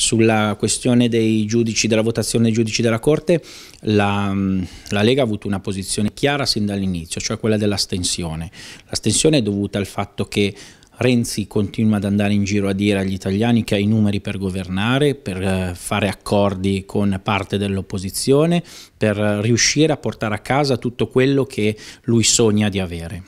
Sulla questione dei giudici, della votazione dei giudici della Corte, la, mm, la Lega ha avuto una posizione chiara sin dall'inizio, cioè quella dell'astensione. L'astensione è dovuta al fatto che Renzi continua ad andare in giro a dire agli italiani che ha i numeri per governare, per eh, fare accordi con parte dell'opposizione, per riuscire a portare a casa tutto quello che lui sogna di avere.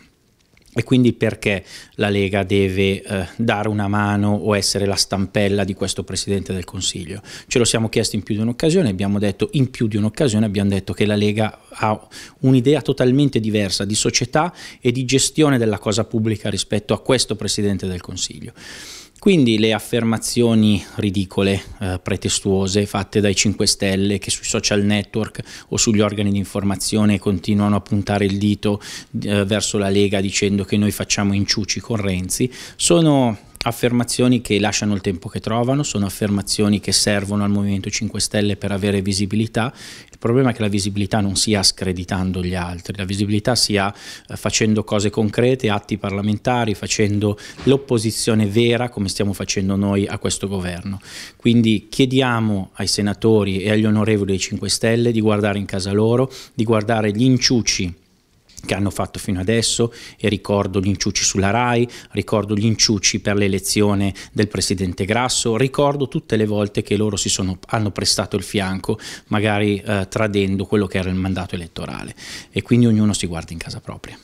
E quindi perché la Lega deve eh, dare una mano o essere la stampella di questo Presidente del Consiglio? Ce lo siamo chiesti in più di un'occasione, abbiamo detto in più di un'occasione, abbiamo detto che la Lega ha un'idea totalmente diversa di società e di gestione della cosa pubblica rispetto a questo Presidente del Consiglio. Quindi le affermazioni ridicole, eh, pretestuose, fatte dai 5 Stelle che sui social network o sugli organi di informazione continuano a puntare il dito eh, verso la Lega dicendo che noi facciamo inciuci con Renzi, sono Affermazioni che lasciano il tempo che trovano, sono affermazioni che servono al Movimento 5 Stelle per avere visibilità. Il problema è che la visibilità non sia screditando gli altri, la visibilità sia eh, facendo cose concrete, atti parlamentari, facendo l'opposizione vera come stiamo facendo noi a questo governo. Quindi chiediamo ai senatori e agli onorevoli dei 5 Stelle di guardare in casa loro, di guardare gli inciuci che hanno fatto fino adesso e ricordo gli inciuci sulla RAI, ricordo gli inciuci per l'elezione del presidente Grasso, ricordo tutte le volte che loro si sono, hanno prestato il fianco, magari eh, tradendo quello che era il mandato elettorale e quindi ognuno si guarda in casa propria.